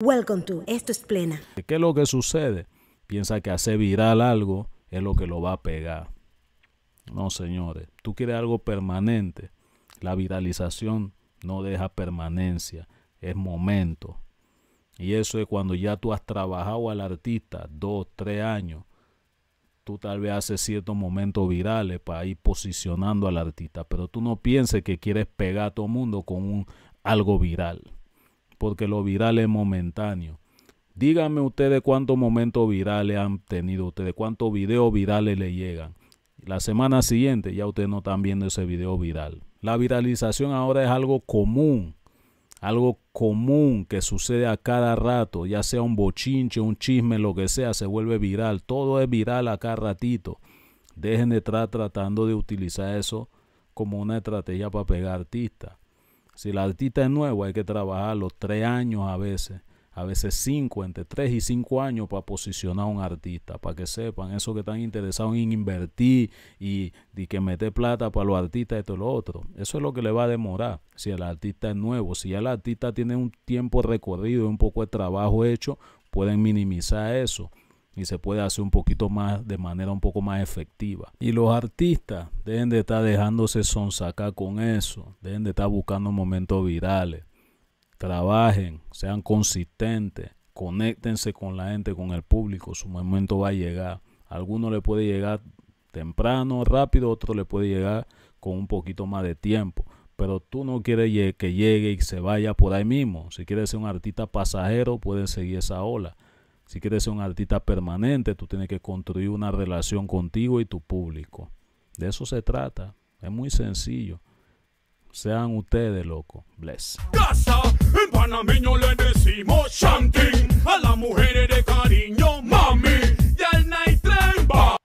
Welcome to, esto es plena. ¿Qué es lo que sucede? Piensa que hacer viral algo es lo que lo va a pegar. No, señores, tú quieres algo permanente. La viralización no deja permanencia, es momento. Y eso es cuando ya tú has trabajado al artista dos, tres años. Tú tal vez haces ciertos momentos virales para ir posicionando al artista, pero tú no pienses que quieres pegar a todo mundo con algo viral porque lo viral es momentáneo. Díganme ustedes cuántos momentos virales han tenido ustedes, cuántos videos virales le llegan. La semana siguiente ya ustedes no están viendo ese video viral. La viralización ahora es algo común, algo común que sucede a cada rato, ya sea un bochinche, un chisme, lo que sea, se vuelve viral. Todo es viral a cada ratito. Dejen de estar tratando de utilizar eso como una estrategia para pegar artistas. Si el artista es nuevo, hay que trabajar los tres años a veces, a veces cinco, entre tres y cinco años para posicionar a un artista, para que sepan, eso que están interesados en invertir y, que meter plata para los artistas, esto y lo otro. Eso es lo que le va a demorar si el artista es nuevo. Si ya el artista tiene un tiempo recorrido y un poco de trabajo hecho, pueden minimizar eso y se puede hacer un poquito más de manera un poco más efectiva. Y los artistas deben de estar dejándose sonsacar con eso, deben de estar buscando momentos virales, trabajen, sean consistentes, conéctense con la gente, con el público, su momento va a llegar. A alguno le puede llegar temprano, rápido, otro le puede llegar con un poquito más de tiempo pero tú no quieres que llegue y se vaya por ahí mismo. Si quieres ser un artista pasajero, puedes seguir esa ola. Si quieres ser un artista permanente, tú tienes que construir una relación contigo y tu público. De eso se trata. Es muy sencillo. Sean ustedes, loco. Bless. Casa, le decimos